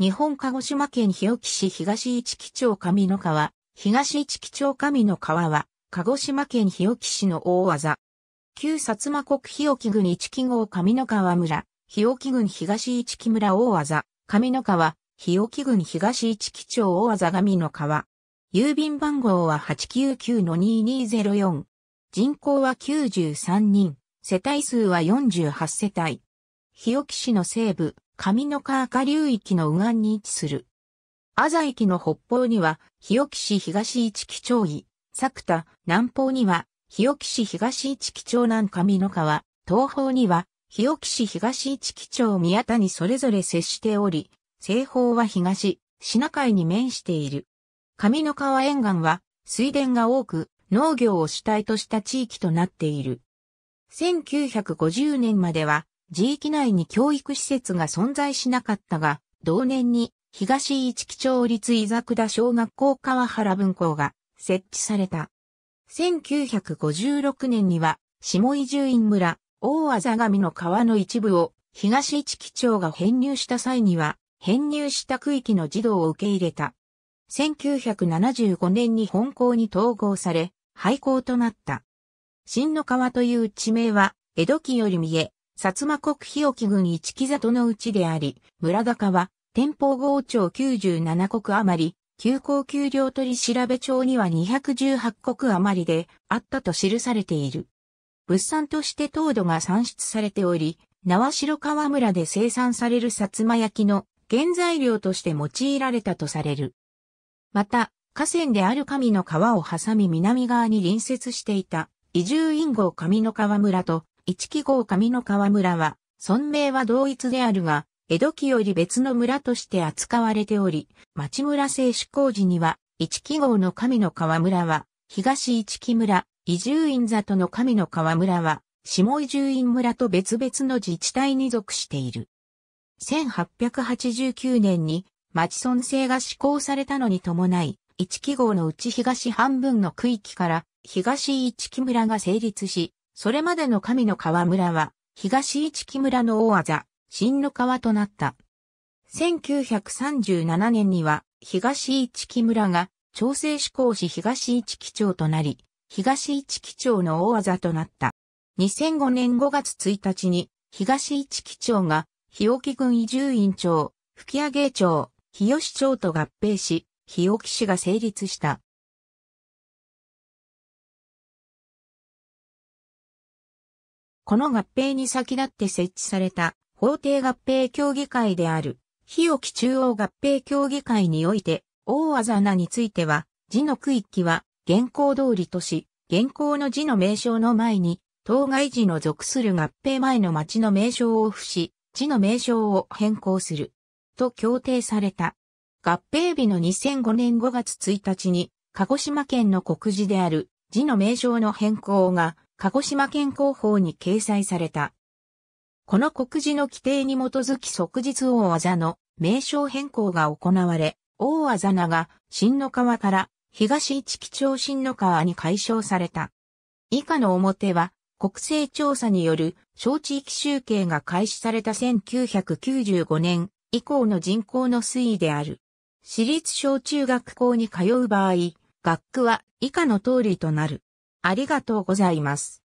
日本鹿児島県日置市東市木町上の川、東市木町上の川は、鹿児島県日置市の大技。旧薩摩国日置郡一木号上の川村、日置郡東一木村大技、上の川、日置郡東一木町大技上の川。郵便番号は899-2204。人口は93人、世帯数は48世帯。日置市の西部、上野川下流域の右岸に位置する。阿佐駅の北方には、日置市東市基町井、作田、南方には、日置市東市基町南上野川、東方には、日置市東市基町宮田にそれぞれ接しており、西方は東、品海に面している。上野川沿岸は、水田が多く、農業を主体とした地域となっている。1950年までは、地域内に教育施設が存在しなかったが、同年に東市木町立伊沢田小学校川原分校が設置された。1956年には、下伊住院村、大あざがみの川の一部を東市木町が編入した際には、編入した区域の児童を受け入れた。1975年に本校に統合され、廃校となった。新の川という地名は、江戸期より見え、薩摩国日置郡一木里のうちであり、村高は、天保郷町97国余り、休校給料取調べ帳には218国余りであったと記されている。物産として糖度が産出されており、縄城川村で生産される薩摩焼の原材料として用いられたとされる。また、河川である神の川を挟み南側に隣接していた、移住院号神の川村と一記号上の川村は、村名は同一であるが、江戸期より別の村として扱われており、町村制施工時には、一記号の神の川村は、東一木村、伊集院里の神の川村は、下伊集院村と別々の自治体に属している。1889年に町村制が施行されたのに伴い、一記号のうち東半分の区域から東一木村が成立し、それまでの神の川村は、東市木村の大技、新の川となった。1937年には、東市木村が、調整志向し東市木町となり、東市木町の大技となった。2005年5月1日に、東市木町が、日置郡移住院町、吹上町、日吉町と合併し、日置市が成立した。この合併に先立って設置された法定合併協議会である、日置中央合併協議会において、大あざなについては、字の区域は、現行通りとし、現行の字の名称の前に、当該時の属する合併前の町の名称を付し、字の名称を変更する。と協定された。合併日の2005年5月1日に、鹿児島県の国字である、字の名称の変更が鹿児島県広報に掲載された。この告示の規定に基づき即日大技の名称変更が行われ、大技名が新の川から東市基町新の川に解消された。以下の表は国勢調査による小地域集計が開始された1995年以降の人口の推移である。私立小中学校に通う場合、学区は以下の通りとなる。ありがとうございます。